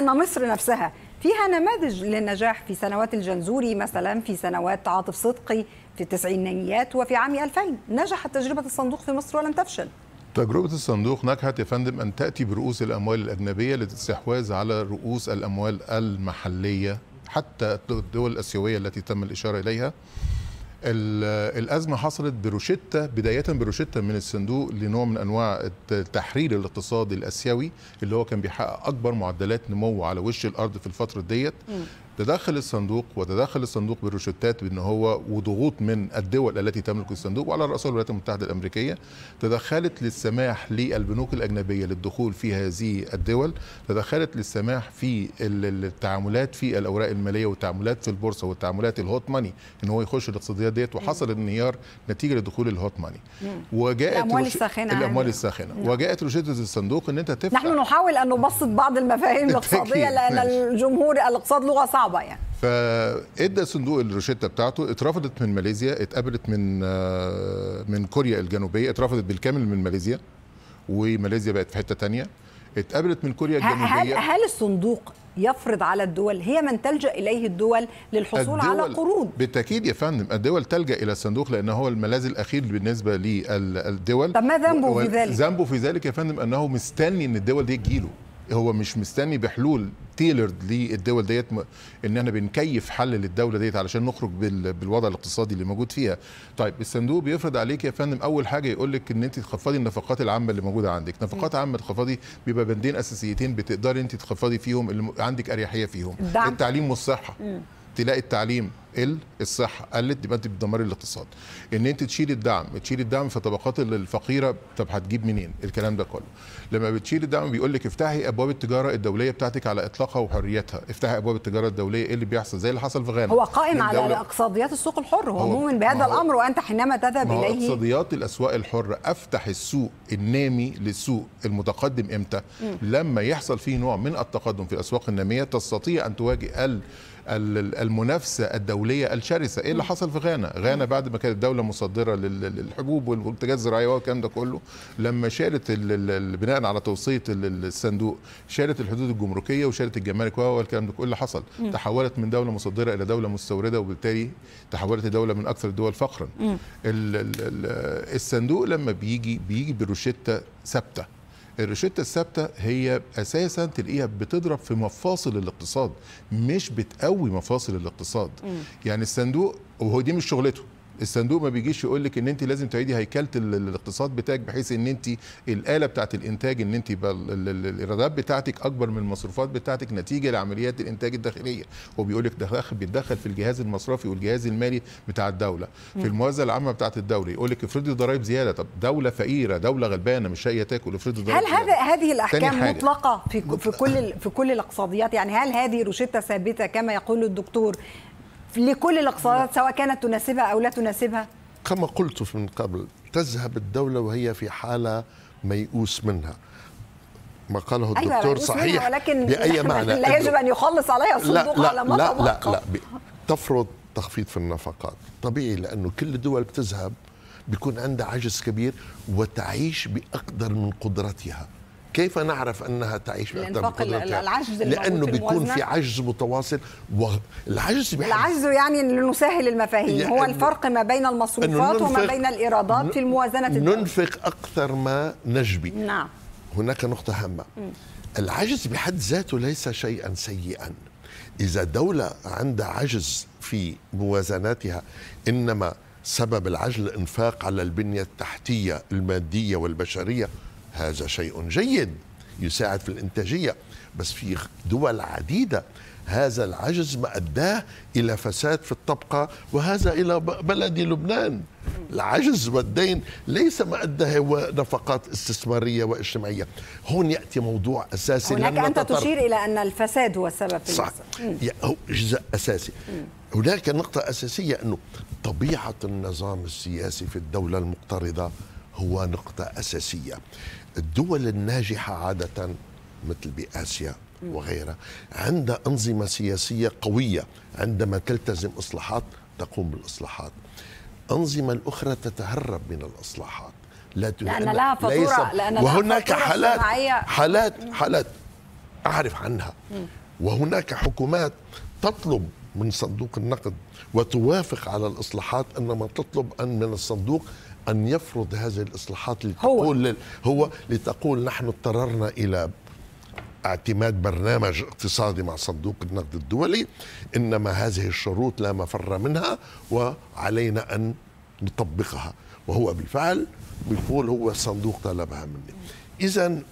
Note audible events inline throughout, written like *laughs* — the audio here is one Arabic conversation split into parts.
أن مصر نفسها فيها نماذج للنجاح في سنوات الجنزوري مثلا في سنوات عاطف صدقي في التسعينيات وفي عام 2000 نجحت تجربة الصندوق في مصر ولم تفشل تجربة الصندوق نجحت يا فندم أن تأتي برؤوس الأموال الأجنبية للاستحواذ على رؤوس الأموال المحلية حتى الدول الآسيوية التي تم الإشارة إليها الازمه حصلت بروشيتا بدايه بروشيتا من الصندوق لنوع من انواع التحرير الاقتصادي الاسيوي اللي هو كان بيحقق اكبر معدلات نمو على وش الارض في الفتره ديت تدخل الصندوق وتدخل الصندوق بالروشتات بان هو وضغوط من الدول التي تملك الصندوق وعلى راسها الولايات المتحده الامريكيه تدخلت للسماح للبنوك الاجنبيه للدخول في هذه الدول تدخلت للسماح في التعاملات في الاوراق الماليه والتعاملات في البورصه والتعاملات الهوت ماني ان هو يخش الاقتصاديات ديت وحصل انهيار نتيجه لدخول الهوت ماني وجاءت الاموال الساخنه الاموال الساخنه نعم. وجاءت روشته الصندوق ان انت تفتح نحن نحاول ان نبسط بعض المفاهيم *laughs* الاقتصاديه لان الجمهور الاقتصاد لغه صعبه صعبة يعني فادى صندوق الروشته بتاعته اترفضت من ماليزيا اتقبلت من آه، من كوريا الجنوبيه اترفضت بالكامل من ماليزيا وماليزيا بقت في حته تانية اتقبلت من كوريا الجنوبيه هل, هل الصندوق يفرض على الدول هي من تلجا اليه الدول للحصول الدول على قروض بالتاكيد يا فندم الدول تلجا الى الصندوق لان هو الملاذ الاخير بالنسبه للدول طب ما ذنبه في ذلك ذنبه في ذلك يا فندم انه مستني ان الدول دي تجيله هو مش مستني بحلول تيلرد للدول ديت ان احنا بنكيف حل للدوله ديت علشان نخرج بالوضع الاقتصادي اللي موجود فيها. طيب الصندوق بيفرض عليك يا فندم اول حاجه يقول لك ان انت تخفضي النفقات العامه اللي موجوده عندك، نفقات عامه تخفضي بيبقى بندين اساسيتين بتقدري انت تخفضي فيهم اللي عندك اريحيه فيهم، التعليم والصحه. تلاقي التعليم قل الصحه قلت يبقى انت بتدمري الاقتصاد ان انت تشيل الدعم تشيل الدعم في الطبقات الفقيره طب هتجيب منين الكلام ده كله لما بتشيل الدعم بيقول لك افتحي ابواب التجاره الدوليه بتاعتك على اطلاقها وحريتها افتحي ابواب التجاره الدوليه ايه اللي بيحصل زي اللي حصل في غانا هو قائم على اقتصاديات السوق الحر هو, هو مؤمن بهذا الامر وانت حينما تذهب اليه اقتصاديات الاسواق الحره افتح السوق النامي للسوق المتقدم امتى م. لما يحصل فيه نوع من التقدم في الاسواق الناميه تستطيع ان تواجه المنافسه الدوليه الدوليه الشرسه ايه اللي حصل في غانا غانا بعد ما كانت دوله مصدره للحبوب والمنتجات الزراعيه والكلام ده كله لما شالت بناء على توصيه الصندوق شالت الحدود الجمركيه وشالت الجمارك والكلام ده كله إيه اللي حصل مم. تحولت من دوله مصدره الى دوله مستورده وبالتالي تحولت دولة من اكثر الدول فقرا الصندوق لما بيجي بيجي بروشته ثابته الروشته الثابته هي اساسا تلاقيها بتضرب في مفاصل الاقتصاد مش بتقوي مفاصل الاقتصاد م. يعني الصندوق وهو دي مش شغلته الصندوق ما بيجيش يقول لك ان انت لازم تعيدي هيكله الاقتصاد بتاعك بحيث ان انت الاله بتاعه الانتاج ان انت الايرادات بتاعتك اكبر من المصروفات بتاعتك نتيجه لعمليات الانتاج الداخليه هو بيقول لك ده بيتدخل في الجهاز المصرفي والجهاز المالي بتاع الدوله في الموازنه العامه بتاعه الدوله يقول لك افرضي ضرائب زياده طب دوله فقيره دوله غلبانه مش هي تاكل افرضي ضرائب هل هذا هذه الاحكام مطلقه في في كل في كل الاقتصاديات يعني هل هذه روشته ثابته كما يقول الدكتور لكل الاقتصادات سواء كانت تناسبها او لا تناسبها كما قلت من قبل تذهب الدوله وهي في حاله ميؤوس منها ما قاله أيوة، الدكتور أيوة صحيح ولكن باي معنى لا يجب ان يخلص عليها صندوق لا لا على مدى لا لا, لا, لا تفرض تخفيض في النفقات طبيعي لانه كل الدول بتذهب بيكون عندها عجز كبير وتعيش باقدر من قدرتها كيف نعرف انها تعيش باكثر من العجز لانه بيكون في عجز متواصل والعجز العجز يعني لنسهل يعني المفاهيم يعني هو الفرق ما بين المصروفات وما بين الايرادات في الموازنه الدولية. ننفق اكثر ما نجبي نعم هناك نقطه هامه العجز بحد ذاته ليس شيئا سيئا اذا دوله عندها عجز في موازناتها انما سبب العجل الانفاق على البنيه التحتيه الماديه والبشريه هذا شيء جيد يساعد في الانتاجيه بس في دول عديده هذا العجز ما اداه الى فساد في الطبقه وهذا الى بلدي لبنان العجز والدين ليس ما أدى هو نفقات استثماريه واجتماعيه هون ياتي موضوع اساسي هناك انت تطرق. تشير الى ان الفساد هو السبب في صح هو جزء اساسي هناك نقطه اساسيه انه طبيعه النظام السياسي في الدوله المقترضه هو نقطة أساسية الدول الناجحة عادة مثل بآسيا وغيرها عندها أنظمة سياسية قوية عندما تلتزم إصلاحات تقوم بالإصلاحات الأنظمة الأخرى تتهرب من الإصلاحات لا لأن لها فاتورة لأن وهناك حالات حالات حالات أعرف عنها وهناك حكومات تطلب من صندوق النقد وتوافق على الإصلاحات إنما تطلب أن من الصندوق أن يفرض هذه الإصلاحات لتقول هو, هو لتقول نحن اضطررنا إلى اعتماد برنامج اقتصادي مع صندوق النقد الدولي انما هذه الشروط لا مفر منها وعلينا ان نطبقها وهو بالفعل بيقول هو الصندوق طلبها مني اذا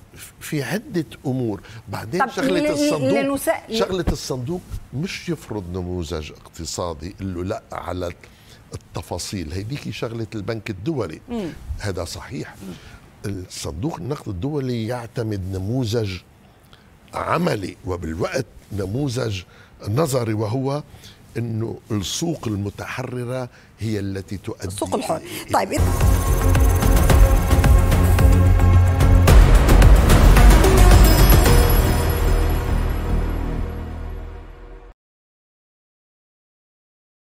في عده امور بعدين شغله الصندوق لنسأل... شغله الصندوق مش يفرض نموذج اقتصادي اللي لا على التفاصيل هذيك شغلة البنك الدولي مم. هذا صحيح مم. الصندوق النقد الدولي يعتمد نموذج عملي وبالوقت نموذج نظري وهو انه السوق المتحرره هي التي تؤدي السوق الحر طيب